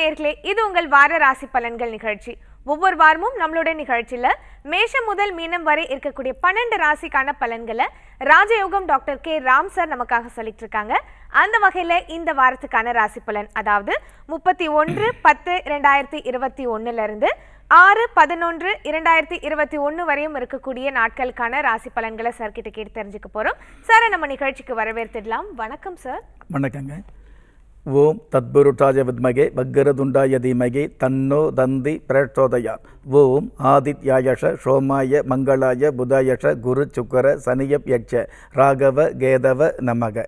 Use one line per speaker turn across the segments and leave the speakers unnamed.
நேர்களே இது உங்கள் வார ராசி பலன்கள் நிகழ்ச்சி ஒவ்வொரு வாரமும் நம்மளோட நிகழ்ச்சியில் மேஷம் முதல் மீனம் வரை இருக்கக்கூடிய பன்னெண்டு ராசிக்கான பலன்களை ராஜயோகம் டாக்டர் கே ராம் சார் நமக்காக சொல்லிட்டு இருக்காங்க அந்த வகையில இந்த வாரத்துக்கான ராசி பலன் அதாவது முப்பத்தி ஒன்று பத்து இரண்டாயிரத்தி இருபத்தி இருந்து ஆறு பதினொன்று இரண்டாயிரத்தி இருபத்தி ஒன்னு வரையும் இருக்கக்கூடிய நாட்களுக்கான ராசி பலன்களை சார் கிட்ட கேட்டு தெரிஞ்சுக்க போறோம் சார் நம்ம நிகழ்ச்சிக்கு வரவேற்றுடலாம் வணக்கம் சார்
வணக்கங்க ஓம் தத்புருட்டாய வித்மகே வக்கரதுண்டாய தீமகே தன்னோ தந்தி பிரச்சோதயான் ஓம் ஆதித்யாயஷ சோமாய மங்களாய புதாயஷ குரு சுக்கர சனியப் யக்ஷ ராகவ கேதவ நமக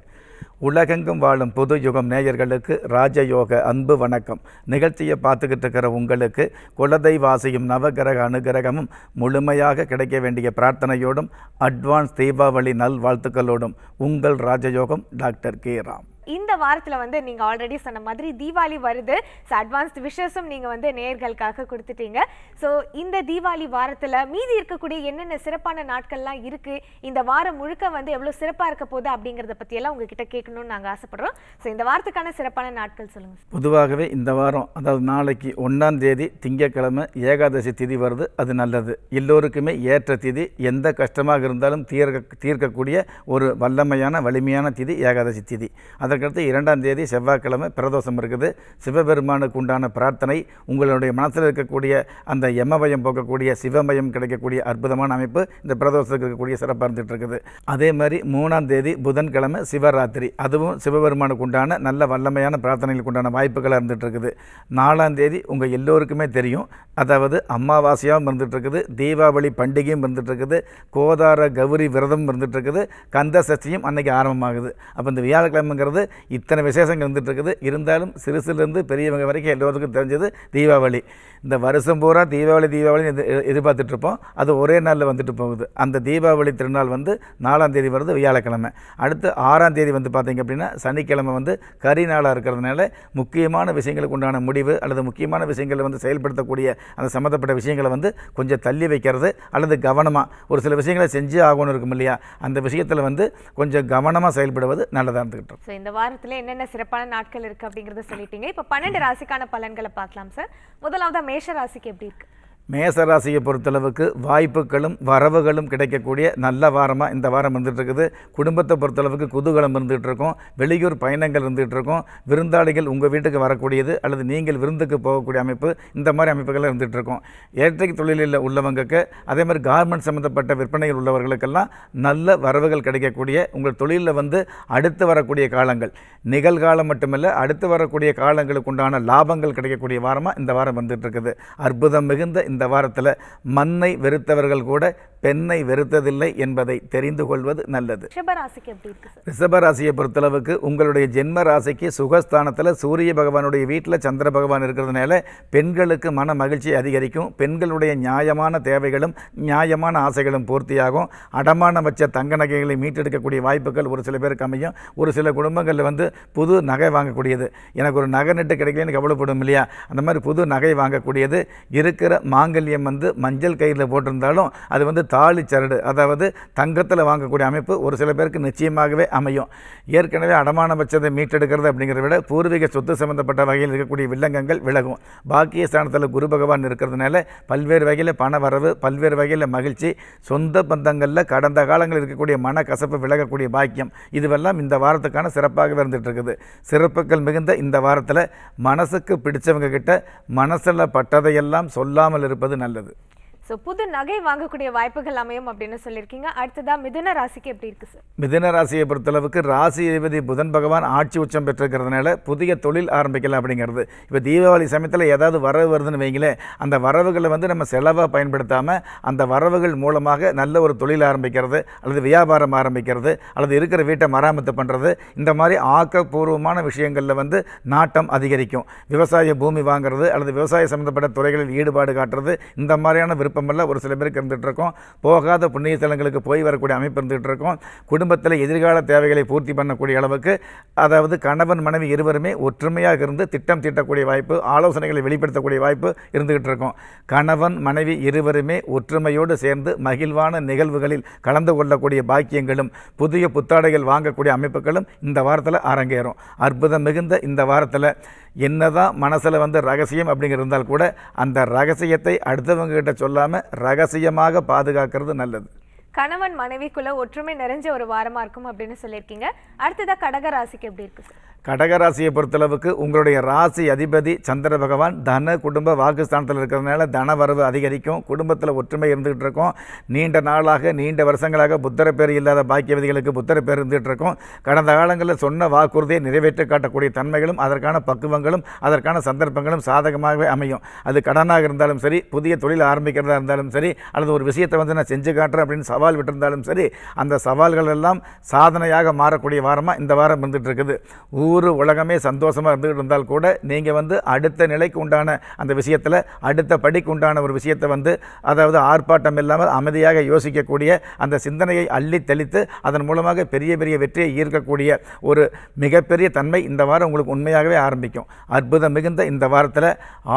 உலகெங்கும் வாழும் புது யுகம் நேயர்களுக்கு ராஜயோக அன்பு வணக்கம் நிகழ்ச்சியை பார்த்துக்கிட்டு இருக்கிற உங்களுக்கு குலதெய்வாசியும் நவகிரக அனுகிரகமும் முழுமையாக கிடைக்க வேண்டிய பிரார்த்தனையோடும் அட்வான்ஸ் தீபாவளி நல்வாழ்த்துக்களோடும் உங்கள் ராஜயோகம் டாக்டர் கே ராம்
இந்த வாரத்தில் வந்து நீங்கள் ஆல்ரெடி சொன்ன மாதிரி தீபாவளி வருது ஸோ அட்வான்ஸ்ட் விஷஸும் நீங்கள் வந்து நேர்களுக்காக கொடுத்துட்டீங்க ஸோ இந்த தீபாவளி வாரத்தில் மீதி இருக்கக்கூடிய என்னென்ன சிறப்பான நாட்கள்லாம் இருக்குது இந்த வாரம் முழுக்க வந்து எவ்வளோ சிறப்பாக இருக்க போகுது அப்படிங்கிறத பற்றியெல்லாம் உங்ககிட்ட கேட்கணும்னு நாங்கள் ஆசைப்படுறோம் ஸோ இந்த வாரத்துக்கான சிறப்பான நாட்கள் சொல்லுங்கள்
பொதுவாகவே இந்த வாரம் அதாவது நாளைக்கு ஒன்றாம் தேதி திங்கக்கிழமை ஏகாதசி திதி வருது அது நல்லது எல்லோருக்குமே ஏற்ற திதி எந்த கஷ்டமாக இருந்தாலும் தீர்க்க தீர்க்கக்கூடிய ஒரு வல்லமையான வலிமையான திதி ஏகாதசி திதி அதை அதற்கடுத்து இரண்டாம் தேதி செவ்வாய்க்கிழமை பிரதோஷம் இருக்குது சிவபெருமானுக்கு உண்டான பிரார்த்தனை உங்களுடைய மனசில் இருக்கக்கூடிய அந்த எம்மபயம் போக்கக்கூடிய சிவமயம் கிடைக்கக்கூடிய அற்புதமான அமைப்பு இந்த பிரதோஷத்துக்கு இருக்கக்கூடிய சிறப்பாக இருந்துகிட்டு இருக்குது அதே மாதிரி மூணாம் தேதி புதன்கிழமை சிவராத்திரி அதுவும் சிவபெருமானுக்கு உண்டான நல்ல வல்லமையான பிரார்த்தனைகளுக்கு உண்டான வாய்ப்புகளாக இருந்துகிட்டு இருக்குது நாலாம் தேதி உங்கள் எல்லோருக்குமே தெரியும் அதாவது அமாவாசையாகவும் இருந்துகிட்ருக்குது தீபாவளி பண்டிகையும் இருந்துகிட்ருக்குது கோதார கௌரி விரதம் இருந்துகிட்ருக்குது கந்த சஷ்டியும் அன்னைக்கு ஆரம்பமாகுது அப்போ இந்த வியாழக்கிழமைங்கிறது இத்தனை விசேஷங்கள் இருக்குது இருந்தாலும் சிறுசுலேருந்து பெரியவங்க வரைக்கும் எல்லோருக்கும் தெரிஞ்சது தீபாவளி இந்த வருஷம் பூரா தீபாவளி தீபாவளி எதிர்பார்த்துட்ருப்போம் அது ஒரே நாளில் வந்துட்டு போகுது அந்த தீபாவளி திருநாள் வந்து நாலாம் தேதி வருது வியாழக்கிழமை அடுத்து ஆறாம் தேதி வந்து பார்த்திங்க அப்படின்னா சனிக்கிழமை வந்து கறி நாளாக இருக்கிறதுனால முக்கியமான விஷயங்களுக்கு உண்டான முடிவு அல்லது முக்கியமான விஷயங்களை வந்து செயல்படுத்தக்கூடிய அந்த சம்மந்தப்பட்ட விஷயங்களை வந்து கொஞ்சம் தள்ளி வைக்கிறது அல்லது கவனமாக ஒரு சில விஷயங்களை செஞ்சு ஆகணும் இருக்கும் இல்லையா அந்த விஷயத்தில் வந்து கொஞ்சம் கவனமாக செயல்படுவது நல்லதாக இருந்துக்கிட்டு
வாரத்தில் என்னென்ன சிறப்பான நாட்கள் இருக்குது அப்படிங்கிறத சொல்லிட்டீங்க இப்போ பன்னெண்டு ராசிக்கான பலன்களை பார்க்கலாம் சார் முதலாவதாக மேஷ ராசிக்கு எப்படி இருக்குது
மேசராசியை பொறுத்தளவுக்கு வாய்ப்புகளும் வரவுகளும் கிடைக்கக்கூடிய நல்ல வாரமாக இந்த வாரம் இருந்துகிட்ருக்குது குடும்பத்தை பொறுத்தளவுக்கு குதூகலம் இருந்துகிட்டு இருக்கும் வெளியூர் பயணங்கள் இருந்துகிட்டு இருக்கும் விருந்தாளிகள் உங்கள் வீட்டுக்கு வரக்கூடியது அல்லது நீங்கள் விருந்துக்கு போகக்கூடிய அமைப்பு இந்த மாதிரி அமைப்புகள் இருந்துகிட்டு இருக்கும் ஏற்றை தொழிலில் உள்ளவங்களுக்கு அதே மாதிரி கார்மெண்ட் சம்மந்தப்பட்ட விற்பனைகள் உள்ளவர்களுக்கெல்லாம் நல்ல வரவுகள் கிடைக்கக்கூடிய உங்கள் தொழிலில் வந்து அடுத்து வரக்கூடிய காலங்கள் நிகழ்காலம் மட்டுமல்ல அடுத்து வரக்கூடிய காலங்களுக்கு உண்டான லாபங்கள் கிடைக்கக்கூடிய வாரமாக இந்த வாரம் வந்துகிட்ருக்குது இருக்குது அற்புதம் மிகுந்த இந்த இந்த வாரத்தில் மண்ணை வெறுத்தவர்கள் கூட பெண்ணை வெறுத்ததில்லை என்பதை தெரிந்து கொள்வது நல்லது ரிஷபராசியை பொறுத்தளவுக்கு உங்களுடைய ஜென்ம ராசிக்கு சுகஸ்தானத்தில் சூரிய பகவானுடைய வீட்டில் சந்திர பகவான் இருக்கிறதுனால பெண்களுக்கு மன மகிழ்ச்சி அதிகரிக்கும் பெண்களுடைய நியாயமான தேவைகளும் நியாயமான ஆசைகளும் பூர்த்தியாகும் அடமான வச்ச தங்க நகைகளை மீட்டெடுக்கக்கூடிய வாய்ப்புகள் ஒரு சில பேருக்கு அமையும் ஒரு சில குடும்பங்களில் வந்து புது நகை வாங்கக்கூடியது எனக்கு ஒரு நகை நட்டு கிடைக்கலன்னு கவலைப்படும் இல்லையா அந்த மாதிரி புது நகை வாங்கக்கூடியது இருக்கிற மாங்கல்யம் வந்து மஞ்சள் கயிறில் போட்டிருந்தாலும் அது வந்து தாலி சரடு அதாவது தங்கத்தில் வாங்கக்கூடிய அமைப்பு ஒரு சில பேருக்கு நிச்சயமாகவே அமையும் ஏற்கனவே அடமானம் வச்சதை மீட்டெடுக்கிறது அப்படிங்கிறத விட பூர்வீக சொத்து சம்மந்தப்பட்ட வகையில் இருக்கக்கூடிய வில்லங்கங்கள் விலகும் பாக்கிய ஸ்தானத்தில் குரு பகவான் இருக்கிறதுனால பல்வேறு வகையில் பண வரவு பல்வேறு வகையில் மகிழ்ச்சி சொந்த பந்தங்களில் கடந்த காலங்களில் இருக்கக்கூடிய மன கசப்பு விலகக்கூடிய பாக்கியம் இதுவெல்லாம் இந்த வாரத்துக்கான சிறப்பாகவே இருந்துகிட்ருக்குது சிறப்புகள் மிகுந்த இந்த வாரத்தில் மனசுக்கு பிடிச்சவங்க கிட்ட மனசில் பட்டதையெல்லாம் சொல்லாமல் இருப்பது நல்லது
ஸோ புது நகை வாங்கக்கூடிய வாய்ப்புகள் அமையும் அப்படின்னு சொல்லியிருக்கீங்க அடுத்ததாக மிதுன ராசிக்கு எப்படி இருக்குது சார்
மிதுன ராசியை பொறுத்தளவுக்கு ராசி அதிபதி புதன் பகவான் ஆட்சி உச்சம் பெற்றிருக்கிறதுனால புதிய தொழில் ஆரம்பிக்கலாம் அப்படிங்கிறது இப்போ தீபாவளி சமயத்தில் ஏதாவது வரவு வருதுன்னு வைங்களேன் அந்த வரவுகளை வந்து நம்ம செலவாக பயன்படுத்தாமல் அந்த வரவுகள் மூலமாக நல்ல ஒரு தொழில் ஆரம்பிக்கிறது அல்லது வியாபாரம் ஆரம்பிக்கிறது அல்லது இருக்கிற வீட்டை மராமத்து பண்ணுறது இந்த மாதிரி ஆக்கப்பூர்வமான விஷயங்களில் வந்து நாட்டம் அதிகரிக்கும் விவசாய பூமி வாங்குறது அல்லது விவசாய சம்மந்தப்பட்ட துறைகளில் ஈடுபாடு காட்டுறது இந்த மாதிரியான விருப்பம் குழப்பமெல்லாம் ஒரு சில பேருக்கு இருந்துகிட்டு இருக்கோம் போகாத புண்ணியத்தலங்களுக்கு போய் வரக்கூடிய அமைப்பு இருந்துகிட்டு இருக்கோம் குடும்பத்தில் எதிர்கால தேவைகளை பூர்த்தி பண்ணக்கூடிய அளவுக்கு அதாவது கணவன் மனைவி இருவருமே ஒற்றுமையாக இருந்து திட்டம் தீட்டக்கூடிய வாய்ப்பு ஆலோசனைகளை வெளிப்படுத்தக்கூடிய வாய்ப்பு இருந்துகிட்டு இருக்கோம் கணவன் மனைவி இருவருமே ஒற்றுமையோடு சேர்ந்து மகிழ்வான நிகழ்வுகளில் கலந்து கொள்ளக்கூடிய பாக்கியங்களும் புதிய புத்தாடைகள் வாங்கக்கூடிய அமைப்புகளும் இந்த வாரத்தில் அரங்கேறும் அற்புதம் மிகுந்த இந்த வாரத்தில் என்னதான் மனசில் வந்து ரகசியம் அப்படிங்கிற இருந்தால் கூட அந்த ரகசியத்தை அடுத்தவங்ககிட்ட சொல்லாமல் ரகசியமாக பாதுகாக்கிறது நல்லது
கணவன் மனைவிக்குள்ள ஒற்றுமை நிறைஞ்ச ஒரு வாரமாக இருக்கும் அப்படின்னு சொல்லியிருக்கீங்க அடுத்ததாக கடகராசிக்கு எப்படி இருக்கு
கடகராசியை பொறுத்தளவுக்கு உங்களுடைய ராசி அதிபதி சந்திர பகவான் தன குடும்ப வாக்குஸ்தானத்தில் இருக்கிறதுனால தன வரவு அதிகரிக்கும் குடும்பத்தில் ஒற்றுமை இருந்துகிட்டு இருக்கும் நீண்ட நாளாக நீண்ட வருஷங்களாக புத்தர பேர் இல்லாத பாக்கியவதிகளுக்கு புத்தர பேர் இருந்துகிட்டு இருக்கும் கடந்த காலங்களில் சொன்ன வாக்குறுதியை நிறைவேற்றி காட்டக்கூடிய தன்மைகளும் அதற்கான பக்குவங்களும் அதற்கான சந்தர்ப்பங்களும் சாதகமாகவே அமையும் அது கடனாக இருந்தாலும் சரி புதிய தொழில் ஆரம்பிக்கிறதா இருந்தாலும் சரி அல்லது ஒரு விஷயத்தை வந்து நான் செஞ்சு காட்டுறேன் அப்படின்னு சவால் விட்டிருந்தாலும் சரி அந்த சவால்கள் எல்லாம் சாதனையாக மாறக்கூடிய வாரமாக இந்த வாரம் இருந்துகிட்டு இருக்குது ஊர் உலகமே சந்தோஷமாக இருந்துகிட்டு இருந்தால் கூட நீங்கள் வந்து அடுத்த நிலைக்கு உண்டான அந்த விஷயத்தில் அடுத்த படிக்கு உண்டான ஒரு விஷயத்தை வந்து அதாவது ஆர்ப்பாட்டம் இல்லாமல் அமைதியாக யோசிக்கக்கூடிய அந்த சிந்தனையை அள்ளி தெளித்து அதன் மூலமாக பெரிய பெரிய வெற்றியை ஈர்க்கக்கூடிய ஒரு மிகப்பெரிய தன்மை இந்த வாரம் உங்களுக்கு உண்மையாகவே ஆரம்பிக்கும் அற்புதம் மிகுந்த இந்த வாரத்தில்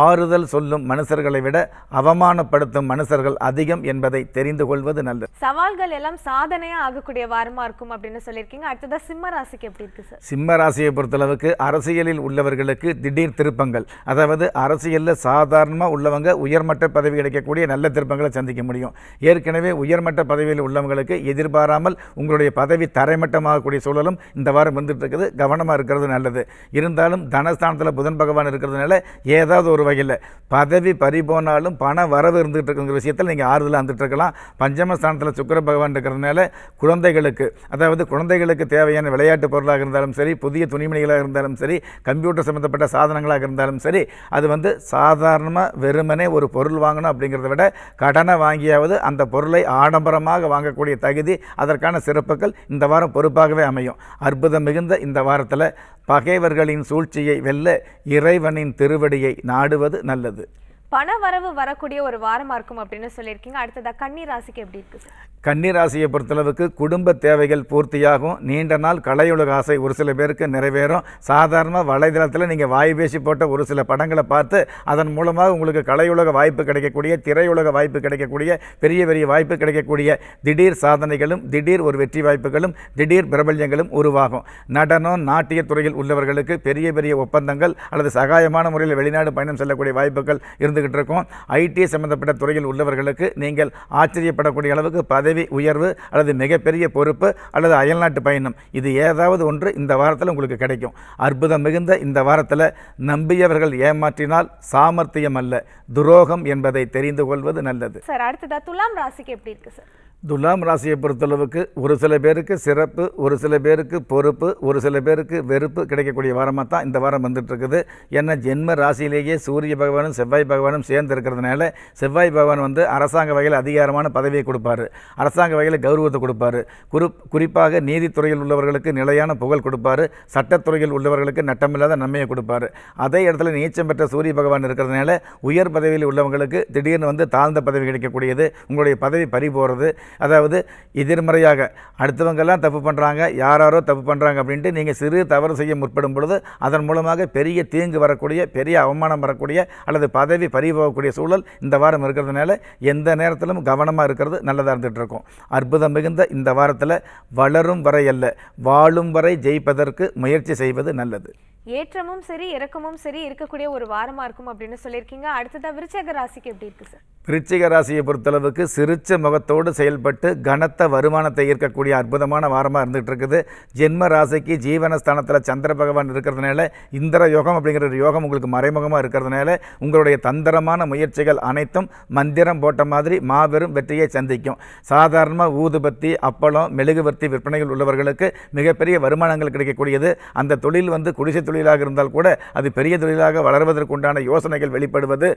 ஆறுதல் சொல்லும் மனுஷர்களை விட அவமானப்படுத்தும் மனுஷர்கள் அதிகம் என்பதை தெரிந்து கொள்வது நல்லது
சவால்கள் எல்லாம் சாதனையாக ஆகக்கூடிய வாரமாக இருக்கும் அப்படின்னு சொல்லியிருக்கீங்க அடுத்ததாக சிம்ம ராசிக்கு எப்படி இருக்குது
சார் சிம்ம ராசியை பொறுத்தளவுக்கு அரசியலில் உள்ளவர்களுக்கு திடீர் திருப்பங்கள் அதாவது அரசியலில் சாதாரணமாக உள்ளவங்க உயர்மட்ட பதவி கிடைக்கக்கூடிய நல்ல திருப்பங்களை சந்திக்க முடியும் ஏற்கனவே உயர்மட்ட பதவியில் உள்ளவங்களுக்கு எதிர்பாராமல் உங்களுடைய பதவி தரைமட்டமாகக்கூடிய சூழலும் இந்த வாரம் வந்துட்டு இருக்குது கவனமாக இருக்கிறது நல்லது இருந்தாலும் தனஸ்தானத்தில் புதன் பகவான் இருக்கிறதுனால ஏதாவது ஒரு வகையில் பதவி பறி போனாலும் பண வரவு இருந்துகிட்டு இருக்கிற விஷயத்தில் நீங்கள் ஆறுதலாக இருந்துகிட்டு இருக்கலாம் பஞ்சமஸ்தானத்தில் சுக்கர பகவான் இருக்கிறதுனால குழந்தைகளுக்கு அதாவது குழந்தைகளுக்கு தேவையான விளையாட்டு பொருளாக இருந்தாலும் சரி புதிய துணிமணிகளாக இருந்தாலும் சரி கம்ப்யூட்டர் சம்மந்தப்பட்ட சாதனங்களாக இருந்தாலும் சரி அது வந்து சாதாரணமாக வெறுமனே ஒரு பொருள் வாங்கணும் அப்படிங்கிறத விட கடனை வாங்கியாவது அந்த பொருளை ஆடம்பரமாக வாங்கக்கூடிய தகுதி அதற்கான சிறப்புகள் இந்த வாரம் பொறுப்பாகவே அமையும் அற்புதம் மிகுந்த இந்த வாரத்தில் பகைவர்களின் சூழ்ச்சியை வெல்ல இறைவனின் திருவடியை நாடுவது நல்லது it.
பண வரவு வரக்கூடிய ஒரு வாரமாக இருக்கும் அப்படின்னு சொல்லியிருக்கீங்க அடுத்ததாக கன்னி ராசிக்கு எப்படி இருக்குது
கன்னி ராசியை பொறுத்தளவுக்கு குடும்ப தேவைகள் பூர்த்தியாகும் நீண்ட நாள் கலையுலக ஆசை ஒரு சில பேருக்கு நிறைவேறும் சாதாரணமாக வலைதளத்தில் நீங்கள் வாய் பேசி போட்ட ஒரு சில படங்களை பார்த்து அதன் மூலமாக உங்களுக்கு கலையுலக வாய்ப்பு கிடைக்கக்கூடிய திரையுலக வாய்ப்பு கிடைக்கக்கூடிய பெரிய பெரிய வாய்ப்பு கிடைக்கக்கூடிய திடீர் சாதனைகளும் திடீர் ஒரு வெற்றி வாய்ப்புகளும் திடீர் பிரபல்யங்களும் உருவாகும் நடனம் நாட்டிய துறையில் உள்ளவர்களுக்கு பெரிய பெரிய ஒப்பந்தங்கள் அல்லது சகாயமான முறையில் வெளிநாடு பயணம் செல்லக்கூடிய வாய்ப்புகள் இருந்து இருந்துக்கிட்டு ஐடி சம்மந்தப்பட்ட துறையில் உள்ளவர்களுக்கு நீங்கள் ஆச்சரியப்படக்கூடிய அளவுக்கு பதவி உயர்வு அல்லது மிகப்பெரிய பொறுப்பு அல்லது அயல்நாட்டு பயணம் இது ஏதாவது ஒன்று இந்த வாரத்தில் உங்களுக்கு கிடைக்கும் அற்புதம் மிகுந்த இந்த வாரத்தில் நம்பியவர்கள் ஏமாற்றினால் சாமர்த்தியம் அல்ல துரோகம் என்பதை தெரிந்து கொள்வது நல்லது
சார் அடுத்ததா துலாம் ராசிக்கு எப்படி இருக்கு சார்
துலாம் ராசியை பொறுத்தளவுக்கு ஒரு சில பேருக்கு சிறப்பு ஒரு சில பேருக்கு பொறுப்பு ஒரு சில பேருக்கு வெறுப்பு கிடைக்கக்கூடிய வாரமாக தான் இந்த வாரம் வந்துட்டுருக்குது ஏன்னா ஜென்ம ராசியிலேயே சூரிய பகவானும் செவ்வாய் பகவானும் சேர்ந்து இருக்கிறதுனால செவ்வாய் பகவான் வந்து அரசாங்க வகையில் அதிகாரமான பதவியை கொடுப்பார் அரசாங்க வகையில் கௌரவத்தை கொடுப்பார் குறி குறிப்பாக நீதித்துறையில் உள்ளவர்களுக்கு நிலையான புகழ் கொடுப்பார் சட்டத்துறையில் உள்ளவர்களுக்கு நட்டமில்லாத நன்மையை கொடுப்பார் அதே இடத்துல நீச்சம் பெற்ற சூரிய பகவான் இருக்கிறதுனால உயர் பதவியில் உள்ளவங்களுக்கு திடீர்னு வந்து தாழ்ந்த பதவி கிடைக்கக்கூடியது உங்களுடைய பதவி பறி போகிறது அதாவது எதிர்மறையாக அடுத்தவங்கெல்லாம் தப்பு பண்ணுறாங்க யாராரோ தப்பு பண்ணுறாங்க அப்படின்ட்டு நீங்கள் சிறு தவறு செய்ய முற்படும் பொழுது அதன் மூலமாக பெரிய தீங்கு வரக்கூடிய பெரிய அவமானம் வரக்கூடிய அல்லது பதவி பறிபோகக்கூடிய சூழல் இந்த வாரம் இருக்கிறதுனால எந்த நேரத்திலும் கவனமாக இருக்கிறது நல்லதாக இருந்துகிட்டு இருக்கும் அற்புதம் மிகுந்த இந்த வாரத்தில் வளரும் வரை அல்ல வாழும் வரை ஜெயிப்பதற்கு முயற்சி செய்வது நல்லது
ஏற்றமும் சரி இறக்கமும் சரி இருக்கக்கூடிய ஒரு வாரமாக இருக்கும் அப்படின்னு சொல்லியிருக்கீங்க அடுத்ததாக விருச்சக ராசிக்கு எப்படி இருக்குது சார்
விருச்சிக ராசியை பொறுத்தளவுக்கு சிரிச்ச முகத்தோடு செயல்பட்டு கனத்த வருமானத்தை ஈர்க்கக்கூடிய அற்புதமான வாரமாக இருந்துகிட்டு இருக்குது ஜென்ம ராசிக்கு ஜீவனஸ்தானத்தில் சந்திர பகவான் இருக்கிறதுனால இந்திர யோகம் அப்படிங்கிற ஒரு யோகம் உங்களுக்கு மறைமுகமாக இருக்கிறதுனால உங்களுடைய தந்திரமான முயற்சிகள் அனைத்தும் மந்திரம் போட்ட மாதிரி மாபெரும் வெற்றியை சந்திக்கும் சாதாரணமாக ஊதுபத்தி அப்பளம் மெழுகுபத்தி விற்பனைகள் உள்ளவர்களுக்கு மிகப்பெரிய வருமானங்கள் கிடைக்கக்கூடியது அந்த தொழில் வந்து குடிசை தொழிலாக இருந்தால் கூட அது பெரிய தொழிலாக வளர்வதற்குண்டான யோசனைகள் வெளிப்படுவது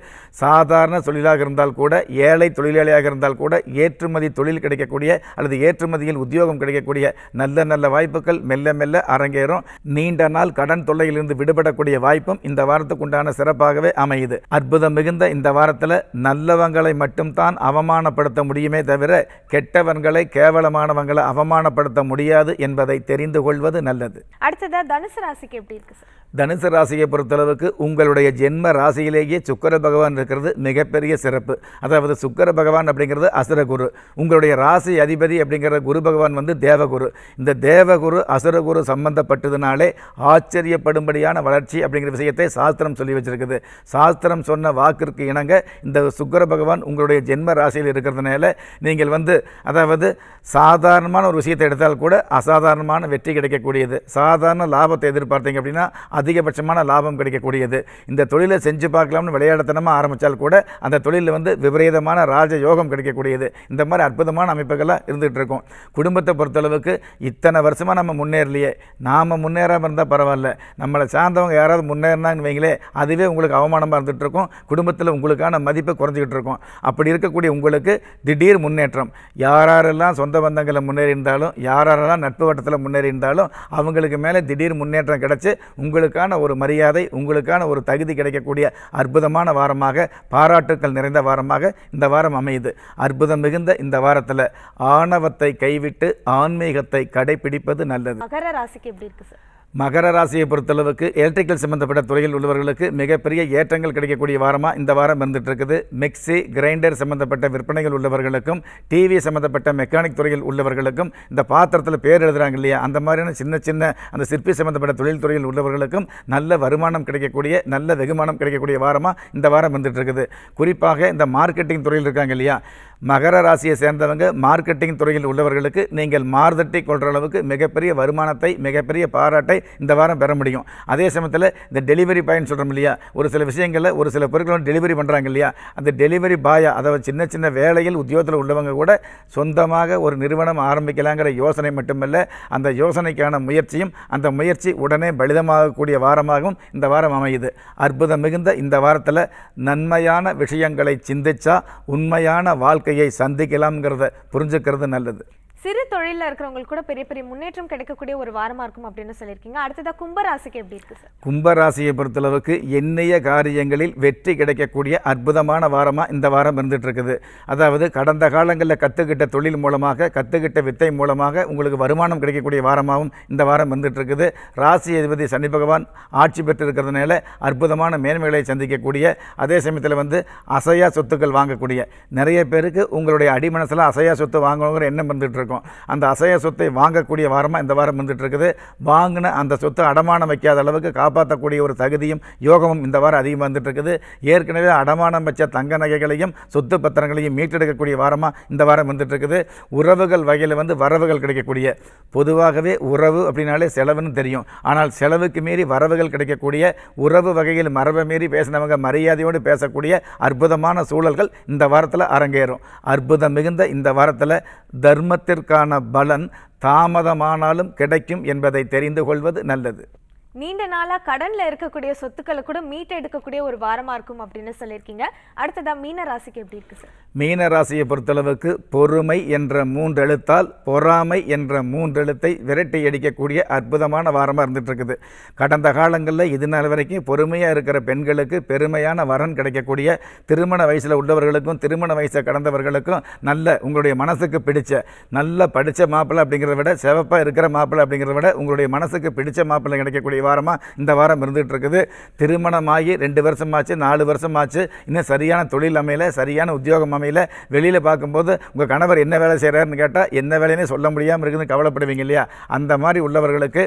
சாதாரண தொழிலாக இருந்தால் கூட ஏழை தொழிலாளியாக இருந்தால் கூட ஏற்றுமதி தொழில் கிடைக்கக்கூடிய அல்லது ஏற்றுமதியில் உத்தியோகம் கிடைக்கக்கூடிய நல்ல நல்ல வாய்ப்புகள் மெல்ல மெல்ல அரங்கேறும் நீண்ட நாள் கடன் தொல்லையிலிருந்து விடுபடக்கூடிய வாய்ப்பும் இந்த வாரத்துக்குண்டான சிறப்பாகவே அமையுது அற்புதம் மிகுந்த இந்த வாரத்தில் நல்லவங்களை மட்டும்தான் அவமானப்படுத்த முடியுமே தவிர கெட்டவன்களை கேவலமானவங்களை அவமானப்படுத்த முடியாது என்பதை தெரிந்து கொள்வது நல்லது
அடுத்ததா தனுசு ராசிக்கு எப்படி இருக்கு
தனுசு ராசியை பொறுத்தளவுக்கு உங்களுடைய ஜென்ம ராசியிலேயே சுக்கர பகவான் இருக்கிறது மிகப்பெரிய சிறப்பு அதாவது சுக்கர பகவான் அப்படிங்கிறது அசுரகுரு உங்களுடைய ராசி அதிபதி அப்படிங்கிற குரு பகவான் வந்து தேவகுரு இந்த தேவகுரு அசுரகுரு சம்பந்தப்பட்டதுனாலே ஆச்சரியப்படும்படியான வளர்ச்சி அப்படிங்கிற விஷயத்தை சாஸ்திரம் சொல்லி வச்சிருக்குது சாஸ்திரம் சொன்ன வாக்கிற்கு இணங்க இந்த சுக்கர பகவான் உங்களுடைய ஜென்ம ராசியில் இருக்கிறதுனால நீங்கள் வந்து அதாவது சாதாரணமான ஒரு விஷயத்தை எடுத்தால் கூட அசாதாரணமான வெற்றி கிடைக்கக்கூடியது சாதாரண லாபத்தை எதிர்பார்த்தீங்க அப்படின்னா அதிகபட்சமான லாபம் கிடைக்கக்கூடியது இந்த தொழிலை செஞ்சு பார்க்கலாம்னு விளையாடத்தனமாக ஆரம்பித்தால் கூட அந்த தொழிலில் வந்து விபரீதமான ராஜ யோகம் கிடைக்கக்கூடியது இந்த மாதிரி அற்புதமான அமைப்புகளாக இருந்துகிட்டு இருக்கும் குடும்பத்தை பொறுத்தளவுக்கு இத்தனை வருஷமாக நம்ம முன்னேறலையே நாம் முன்னேறாமல் இருந்தால் பரவாயில்ல நம்மளை சார்ந்தவங்க யாராவது முன்னேறினாங்கன்னு வைங்களே அதுவே உங்களுக்கு அவமானமாக இருந்துகிட்டு இருக்கும் குடும்பத்தில் உங்களுக்கான மதிப்பு குறைஞ்சிக்கிட்டு இருக்கும் அப்படி இருக்கக்கூடிய உங்களுக்கு திடீர் முன்னேற்றம் யாரெல்லாம் சொந்த பந்தங்களில் முன்னேறி இருந்தாலும் யாரெல்லாம் நட்பு வட்டத்தில் முன்னேறி இருந்தாலும் அவங்களுக்கு மேலே திடீர் முன்னேற்றம் கிடச்சி உங்களுக்கான ஒரு மரியாதை உங்களுக்கான ஒரு தகுதி கிடைக்கக்கூடிய அற்புதமான வாரமாக பாராட்டுக்கள் நிறைந்த வாரமாக இந்த வாரம் அமையுது அற்புதம் மிகுந்த இந்த வாரத்தில் ஆணவத்தை கைவிட்டு ஆன்மீகத்தை கடைபிடிப்பது நல்லது
மகர ராசிக்கு எப்படி இருக்கு சார்
மகர ராசியை பொறுத்தளவுக்கு எலக்ட்ரிக்கல் சம்மந்தப்பட்ட துறையில் உள்ளவர்களுக்கு மிகப்பெரிய ஏற்றங்கள் கிடைக்கக்கூடிய வாரமாக இந்த வாரம் இருந்துகிட்டு இருக்குது மிக்சி கிரைண்டர் சம்மந்தப்பட்ட விற்பனைகள் உள்ளவர்களுக்கும் டிவி சம்மந்தப்பட்ட மெக்கானிக் துறையில் உள்ளவர்களுக்கும் இந்த பாத்திரத்தில் பேர் எழுதுகிறாங்க இல்லையா அந்த மாதிரியான சின்ன சின்ன அந்த சிற்பி சம்மந்தப்பட்ட தொழில் துறையில் உள்ளவர்களுக்கும் நல்ல வருமானம் கிடைக்கக்கூடிய நல்ல வெகுமானம் கிடைக்கக்கூடிய வாரமாக இந்த வாரம் இருந்துகிட்டு இருக்குது குறிப்பாக இந்த மார்க்கெட்டிங் துறையில் இருக்காங்க இல்லையா மகர ராசியை சேர்ந்தவங்க மார்க்கெட்டிங் துறையில் உள்ளவர்களுக்கு நீங்கள் மார்தட்டி கொள்கிற அளவுக்கு மிகப்பெரிய வருமானத்தை மிகப்பெரிய பாராட்டை இந்த வாரம் பெற முடியும் அதே சமயத்தில் இந்த டெலிவரி பாய்னு சொல்கிறோம் இல்லையா ஒரு சில விஷயங்களில் ஒரு சில பொருட்கள் டெலிவரி பண்ணுறாங்க இல்லையா அந்த டெலிவரி பாயா அதாவது சின்ன சின்ன வேலையில் உத்தியோகத்தில் உள்ளவங்க கூட சொந்தமாக ஒரு நிறுவனம் ஆரம்பிக்கலாங்கிற யோசனை மட்டுமல்ல அந்த யோசனைக்கான முயற்சியும் அந்த முயற்சி உடனே பலிதமாகக்கூடிய வாரமாகவும் இந்த வாரம் அமையுது அற்புதம் மிகுந்த இந்த வாரத்தில் நன்மையான விஷயங்களை சிந்தித்தா உண்மையான வாழ்க்கை வாழ்க்கையை சந்திக்கலாம்ங்கிறத புரிஞ்சுக்கிறது நல்லது
சிறு தொழிலில் இருக்கிறவங்களுக்கு கூட பெரிய பெரிய முன்னேற்றம் கிடைக்கக்கூடிய ஒரு வாரமாக இருக்கும் அப்படின்னு சொல்லியிருக்கீங்க அடுத்ததாக கும்பராசிக்கு எப்படி இருக்குது சார்
கும்பராசியை பொறுத்தளவுக்கு எண்ணெய காரியங்களில் வெற்றி கிடைக்கக்கூடிய அற்புதமான வாரமாக இந்த வாரம் இருந்துட்டு இருக்குது அதாவது கடந்த காலங்களில் கற்றுக்கிட்ட தொழில் மூலமாக கற்றுக்கிட்ட வித்தை மூலமாக உங்களுக்கு வருமானம் கிடைக்கக்கூடிய வாரமாகவும் இந்த வாரம் இருந்துட்டு இருக்குது ராசி அதிபதி சனி பகவான் ஆட்சி பெற்று இருக்கிறதுனால அற்புதமான மேன்மைகளை சந்திக்கக்கூடிய அதே சமயத்தில் வந்து அசையா சொத்துக்கள் வாங்கக்கூடிய நிறைய பேருக்கு உங்களுடைய அடிமனசில் அசையா சொத்து வாங்கணுங்கிற எண்ணம் வந்துட்டு இருக்கும் இருக்கும் அந்த அசைய சொத்தை வாங்கக்கூடிய வாரமாக இந்த வாரம் இருக்குது வாங்கின அந்த சொத்தை அடமானம் வைக்காத அளவுக்கு காப்பாற்றக்கூடிய ஒரு தகுதியும் யோகமும் இந்த வாரம் அதிகமாக இருக்குது ஏற்கனவே அடமானம் வச்ச தங்க நகைகளையும் சொத்து பத்திரங்களையும் மீட்டெடுக்கக்கூடிய வாரமாக இந்த வாரம் வந்துட்டுருக்குது உறவுகள் வகையில் வந்து வரவுகள் கிடைக்கக்கூடிய பொதுவாகவே உறவு அப்படின்னாலே செலவுன்னு தெரியும் ஆனால் செலவுக்கு மீறி வரவுகள் கிடைக்கக்கூடிய உறவு வகையில் மரபை மீறி பேசினவங்க மரியாதையோடு பேசக்கூடிய அற்புதமான சூழல்கள் இந்த வாரத்தில் அரங்கேறும் அற்புதம் மிகுந்த இந்த வாரத்தில் தர்மத்திற்கு இதற்கான பலன் தாமதமானாலும் கிடைக்கும் என்பதை தெரிந்து கொள்வது நல்லது
நீண்ட நாளாக கடனில் இருக்கக்கூடிய சொத்துக்களை கூட மீட்டு எடுக்கக்கூடிய ஒரு வாரமாக இருக்கும் அப்படின்னு சொல்லியிருக்கீங்க அடுத்ததாக மீன ராசிக்கு எப்படி இருக்குது சார்
மீன ராசியை பொறுத்தளவுக்கு பொறுமை என்ற மூன்றெழுத்தால் பொறாமை என்ற மூன்றெழுத்தை விரட்டி அடிக்கக்கூடிய அற்புதமான வாரமாக இருந்துட்டு இருக்குது கடந்த காலங்களில் இது நாள் வரைக்கும் பொறுமையாக இருக்கிற பெண்களுக்கு பெருமையான வரன் கிடைக்கக்கூடிய திருமண வயசில் உள்ளவர்களுக்கும் திருமண வயசை கடந்தவர்களுக்கும் நல்ல உங்களுடைய மனசுக்கு பிடிச்ச நல்ல படித்த மாப்பிள்ளை அப்படிங்கிறத விட சிவப்பாக இருக்கிற மாப்பிள்ளை அப்படிங்கிறத விட உங்களுடைய மனசுக்கு பிடிச்ச மாப்பிள்ளை கிடைக்கக்கூடிய வாரமாக இந்த வாரம் இருந்துகிட்டு இருக்குது திருமணமாகி ரெண்டு வருஷமாச்சு நாலு வருஷமாச்சு இன்னும் சரியான தொழில் அமையல சரியான உத்தியோகம் அமையல வெளியில் பார்க்கும்போது உங்கள் கணவர் என்ன வேலை செய்கிறார்னு கேட்டால் என்ன வேலையுமே சொல்ல முடியாமல் இருக்குதுன்னு கவலைப்படுவீங்க இல்லையா அந்த மாதிரி உள்ளவர்களுக்கு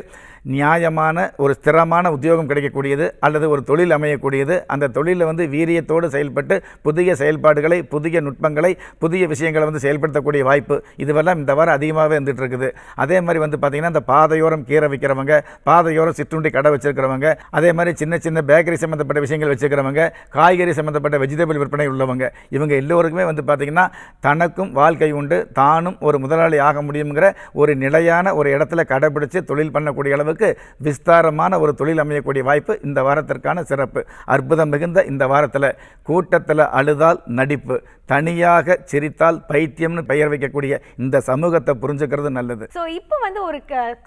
நியாயமான ஒரு ஸ்திரமான உத்தியோகம் கிடைக்கக்கூடியது அல்லது ஒரு தொழில் அமையக்கூடியது அந்த தொழிலில் வந்து வீரியத்தோடு செயல்பட்டு புதிய செயல்பாடுகளை புதிய நுட்பங்களை புதிய விஷயங்களை வந்து செயல்படுத்தக்கூடிய வாய்ப்பு இதுவெல்லாம் இந்த வாரம் அதிகமாகவே இருந்துகிட்டு இருக்குது அதே மாதிரி வந்து பார்த்திங்கன்னா இந்த பாதையோரம் கீரை விற்கிறவங்க பாதையோரம் சிற்றுண்டி சம்மந்தப்பட்ட கடை வச்சிருக்கிறவங்க அதே மாதிரி சின்ன சின்ன பேக்கரி சம்மந்தப்பட்ட விஷயங்கள் வச்சுருக்கிறவங்க காய்கறி சம்மந்தப்பட்ட வெஜிடபிள் விற்பனை உள்ளவங்க இவங்க எல்லோருக்குமே வந்து பார்த்திங்கன்னா தனக்கும் வாழ்க்கை உண்டு தானும் ஒரு முதலாளி ஆக முடியுங்கிற ஒரு நிலையான ஒரு இடத்துல கடைபிடிச்சி தொழில் பண்ணக்கூடிய அளவுக்கு விஸ்தாரமான ஒரு தொழில் அமையக்கூடிய வாய்ப்பு இந்த வாரத்திற்கான சிறப்பு அற்புதம் மிகுந்த இந்த வாரத்தில் கூட்டத்தில் அழுதால் நடிப்பு தனியாக சிரித்தால் பைத்தியம்னு பெயர் வைக்கக்கூடிய இந்த சமூகத்தை புரிஞ்சுக்கிறது நல்லது
ஸோ இப்போ வந்து ஒரு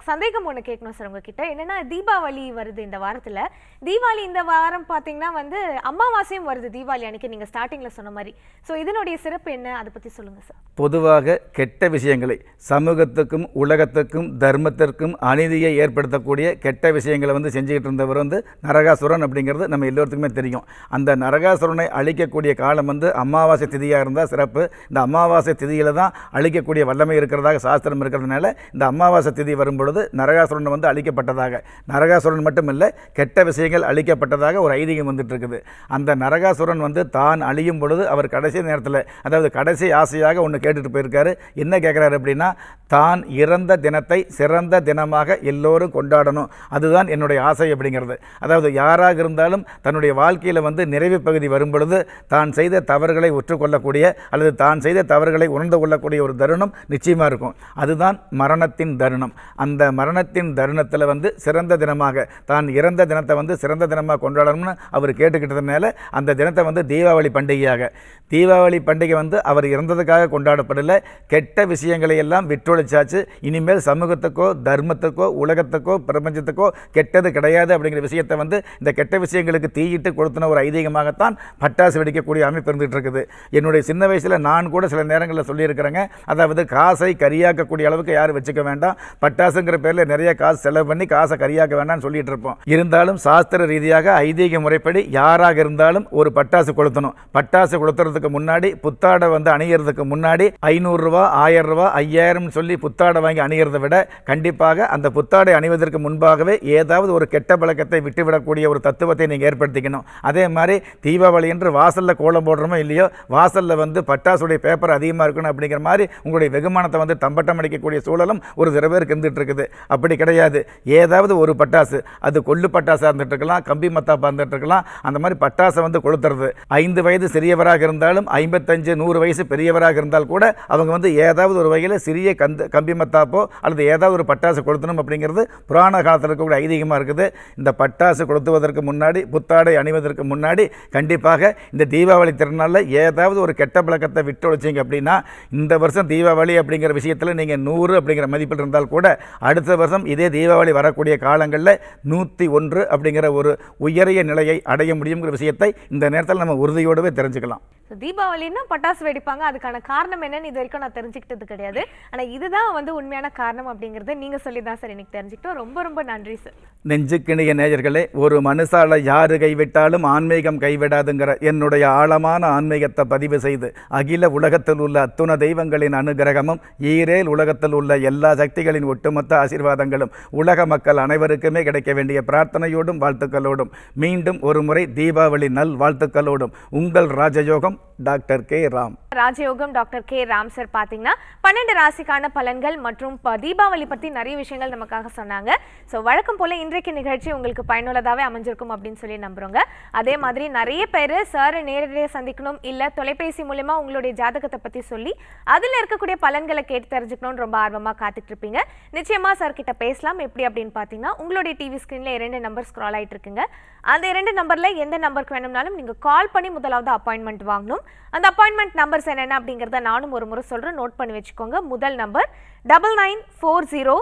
சந்தேகம் ஒன்று கேட்கணும் சார் உங்ககிட்ட என்னன்னா தீபாவளி வருது இந்த வாரத்தில் தீபாவளி இந்த வாரம் பார்த்தீங்கன்னா வந்து அமாவாசையும் வருது தீபாவளி அன்னைக்கு நீங்கள் ஸ்டார்டிங்கில் சொன்ன மாதிரி ஸோ இதனுடைய சிறப்பு என்ன அதை பற்றி சொல்லுங்கள் சார்
பொதுவாக கெட்ட விஷயங்களை சமூகத்துக்கும் உலகத்துக்கும் தர்மத்திற்கும் அநீதியை ஏற்படுத்தக்கூடிய கெட்ட விஷயங்களை வந்து செஞ்சுக்கிட்டு இருந்தவர் வந்து நரகாசுரன் அப்படிங்கிறது நம்ம எல்லோருக்குமே தெரியும் அந்த நரகாசுரனை அழிக்கக்கூடிய காலம் வந்து அமாவாசை திதி திதியாக இருந்தால் சிறப்பு இந்த அமாவாசை திதியில் தான் அழிக்கக்கூடிய வல்லமை இருக்கிறதாக சாஸ்திரம் இருக்கிறதுனால இந்த அமாவாசை திதி வரும்பொழுது நரகாசுரன் வந்து அழிக்கப்பட்டதாக நரகாசுரன் இல்லை கெட்ட விஷயங்கள் அழிக்கப்பட்டதாக ஒரு ஐதீகம் வந்துட்டு இருக்குது அந்த நரகாசுரன் வந்து தான் அழியும் பொழுது அவர் கடைசி நேரத்தில் அதாவது கடைசி ஆசையாக ஒன்று கேட்டுட்டு போயிருக்காரு என்ன கேட்குறாரு அப்படின்னா தான் இறந்த தினத்தை சிறந்த தினமாக எல்லோரும் கொண்டாடணும் அதுதான் என்னுடைய ஆசை அப்படிங்கிறது அதாவது யாராக இருந்தாலும் தன்னுடைய வாழ்க்கையில் வந்து நிறைவு பகுதி வரும்பொழுது தான் செய்த தவறுகளை ஒற்றுக்கொள்ள கொள்ளக்கூடிய அல்லது தான் செய்த தவறுகளை உணர்ந்து கொள்ளக்கூடிய ஒரு தருணம் நிச்சயமாக இருக்கும் அதுதான் மரணத்தின் தருணம் அந்த மரணத்தின் தருணத்தில் வந்து சிறந்த தினமாக தான் இறந்த தினத்தை வந்து சிறந்த தினமாக கொண்டாடணும்னு அவர் கேட்டுக்கிட்டதுனால அந்த தினத்தை வந்து தீபாவளி பண்டிகையாக தீபாவளி பண்டிகை வந்து அவர் இறந்ததுக்காக கொண்டாடப்படலை கெட்ட விஷயங்களை எல்லாம் விற்றொழிச்சாச்சு இனிமேல் சமூகத்துக்கோ தர்மத்துக்கோ உலகத்துக்கோ பிரபஞ்சத்துக்கோ கெட்டது கிடையாது அப்படிங்கிற விஷயத்தை வந்து இந்த கெட்ட விஷயங்களுக்கு தீயிட்டு கொடுத்துன ஒரு ஐதீகமாகத்தான் பட்டாசு வெடிக்கக்கூடிய அமைப்பு இருந்துகிட்டு இருக்குது என்னுடைய என்னுடைய சின்ன வயசில் நான் கூட சில நேரங்களில் சொல்லியிருக்கிறேங்க அதாவது காசை கரியாக்கக்கூடிய அளவுக்கு யாரும் வச்சுக்க வேண்டாம் பட்டாசுங்கிற பேரில் நிறைய காசு செலவு பண்ணி காசை கரியாக்க வேண்டாம்னு சொல்லிட்டு இருப்போம் இருந்தாலும் சாஸ்திர ரீதியாக ஐதீக முறைப்படி யாராக இருந்தாலும் ஒரு பட்டாசு கொளுத்தணும் பட்டாசு கொளுத்துறதுக்கு முன்னாடி புத்தாடை வந்து அணியறதுக்கு முன்னாடி ஐநூறுரூவா ஆயிரம் ரூபா ஐயாயிரம் சொல்லி புத்தாடை வாங்கி அணியறதை விட கண்டிப்பாக அந்த புத்தாடை அணிவதற்கு முன்பாகவே ஏதாவது ஒரு கெட்ட பழக்கத்தை விட்டுவிடக்கூடிய ஒரு தத்துவத்தை நீங்கள் ஏற்படுத்திக்கணும் அதே மாதிரி தீபாவளி என்று வாசலில் கோலம் போடுறோமோ இல்லையோ வாசல் வாசலில் வந்து பட்டாசுடைய பேப்பர் அதிகமாக இருக்கணும் அப்படிங்கிற மாதிரி உங்களுடைய வெகுமானத்தை வந்து தம்பட்டம் அடிக்கக்கூடிய சூழலும் ஒரு சில பேருக்கு அப்படி கிடையாது ஏதாவது ஒரு பட்டாசு அது கொள்ளு பட்டாசாக இருந்துகிட்ருக்கலாம் இருக்கலாம் கம்பி மத்தாப்பாக இருந்துட்டு இருக்கலாம் அந்த மாதிரி பட்டாசை வந்து கொளுத்துறது ஐந்து வயது சிறியவராக இருந்தாலும் ஐம்பத்தஞ்சு நூறு வயசு பெரியவராக இருந்தால் கூட அவங்க வந்து ஏதாவது ஒரு வகையில் சிறிய கந்த கம்பி மத்தாப்போ அல்லது ஏதாவது ஒரு பட்டாசு கொளுத்தணும் அப்படிங்கிறது புராண காலத்தில் இருக்கக்கூடிய ஐதீகமாக இருக்குது இந்த பட்டாசு கொளுத்துவதற்கு முன்னாடி புத்தாடை அணிவதற்கு முன்னாடி கண்டிப்பாக இந்த தீபாவளி திருநாளில் ஏதாவது ஒரு ஒரு கெட்ட பழக்கத்தை விட்டு ஒழிச்சிங்க அப்படின்னா இந்த வருஷம் தீபாவளி அப்படிங்கிற விஷயத்தில் நீங்கள் நூறு அப்படிங்கிற மதிப்பில் இருந்தால் கூட அடுத்த வருஷம் இதே தீபாவளி வரக்கூடிய காலங்களில் நூற்றி ஒன்று அப்படிங்கிற ஒரு உயரிய நிலையை அடைய முடியுங்கிற விஷயத்தை இந்த நேரத்தில் நம்ம உறுதியோடவே தெரிஞ்சுக்கலாம்
தீபாவளின்னா பட்டாசு வெடிப்பாங்க அதுக்கான காரணம் என்னன்னு இது வரைக்கும் நான் தெரிஞ்சுக்கிட்டது கிடையாது ஆனால் இதுதான் வந்து உண்மையான காரணம் அப்படிங்கிறது நீங்கள் சொல்லி தான் சார் எனக்கு தெரிஞ்சுக்கிட்டோம் ரொம்ப ரொம்ப நன்றி சார்
நெஞ்சுக்கிணைய நேயர்களே ஒரு மனுஷால யாரு கைவிட்டாலும் ஆன்மீகம் கைவிடாதுங்கிற என்னுடைய ஆழமான ஆன்மீகத்தை பதிவு செய்து அகில உலகத்தில் உள்ள அத்துண தெய்வங்களின் அனுகிரகமும் ஈரேல் உலகத்தில் உள்ள எல்லா சக்திகளின் ஒட்டுமொத்த ஆசீர்வாதங்களும் உலக மக்கள் அனைவருக்குமே கிடைக்க வேண்டிய பிரார்த்தனையோடும் வாழ்த்துக்களோடும் மீண்டும் ஒரு முறை தீபாவளி நல் வாழ்த்துக்களோடும் உங்கள் ராஜயோகம் டாக்டர் கே ராம்
ராஜயோகம் டாக்டர் கே ராம் சார் பாத்தீங்கன்னா பன்னெண்டு ராசிக்கான பலன்கள் மற்றும் தீபாவளி பத்தி நிறைய விஷயங்கள் நமக்காக சொன்னாங்க ஸோ வழக்கம் போல இன்றைக்கு நிகழ்ச்சி உங்களுக்கு பயனுள்ளதாவே அமைஞ்சிருக்கும் அப்படின்னு சொல்லி நம்புறோங்க அதே மாதிரி நிறைய பேர் சாரை நேரடியாக சந்திக்கணும் இல்ல தொலைபேசி மூலயமா உங்களுடைய ஜாதகத்தை பத்தி சொல்லி அதுல இருக்கக்கூடிய பலன்களை கேட்டு தெரிஞ்சுக்கணும்னு ரொம்ப ஆர்வமா காத்துட்டு இருப்பீங்க நிச்சயமா சார் கிட்ட பேசலாம் எப்படி அப்படின்னு பாத்தீங்கன்னா உங்களுடைய டிவி ஸ்க்ரீனில் இரண்டு நம்பர் ஸ்க்ரால் ஆயிட்டு இருக்குங்க அந்த இரண்டு நம்பர்ல எந்த நம்பருக்கு வேணும்னாலும் நீங்க கால் பண்ணி முதலாவது அப்பாயின்மெண்ட் வாங்கணும் பண்ணணும் அந்த அப்பாயின்மெண்ட் நம்பர்ஸ் என்னென்ன அப்படிங்கிறத நானும் ஒரு முறை சொல்கிறேன் நோட் பண்ணி வச்சுக்கோங்க முதல் number double nine four zero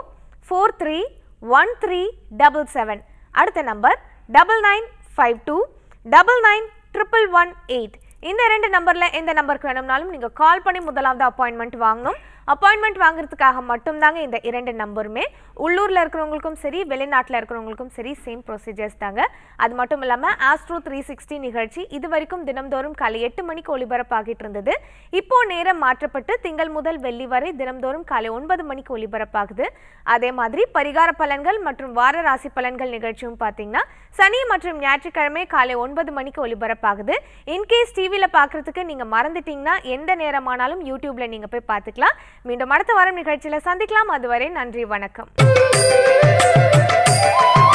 four three one three double seven அடுத்த number double nine five two double nine triple one eight இந்த ரெண்டு நம்பரில் எந்த நம்பருக்கு வேணும்னாலும் நீங்கள் கால் பண்ணி முதலாவது அப்பாயின்மெண்ட் வாங்கணும் அப்பாயின்மெண்ட் வாங்குறதுக்காக மட்டும்தாங்க இந்த இரண்டு நம்பருமே உள்ளூரில் இருக்கிறவங்களுக்கும் சரி வெளிநாட்டில் இருக்கிறவங்களுக்கும் சரி சேம் ப்ரொசீஜர்ஸ் தாங்க அது மட்டும் இல்லாமல் ஆஸ்ட்ரோ த்ரீ சிக்ஸ்டி நிகழ்ச்சி இது வரைக்கும் தினம்தோறும் காலை எட்டு மணிக்கு ஒளிபரப்பாகிட்டு இருந்தது இப்போ நேரம் மாற்றப்பட்டு திங்கள் முதல் வெள்ளி வரை தினம்தோறும் காலை ஒன்பது மணிக்கு ஒளிபரப்பாகுது அதே மாதிரி பரிகார பலன்கள் மற்றும் வார ராசி பலன்கள் நிகழ்ச்சியும் பார்த்தீங்கன்னா சனி மற்றும் ஞாயிற்றுக்கிழமை காலை ஒன்பது மணிக்கு ஒளிபரப்பாகுது இன்கேஸ் டிவியில் பார்க்குறதுக்கு நீங்கள் மறந்துட்டீங்கன்னா எந்த நேரமானாலும் யூடியூப்பில் நீங்கள் போய் பார்த்துக்கலாம் மீண்டும் அடுத்த வாரம் நிகழ்ச்சியில் சந்திக்கலாம் அதுவரை நன்றி வணக்கம்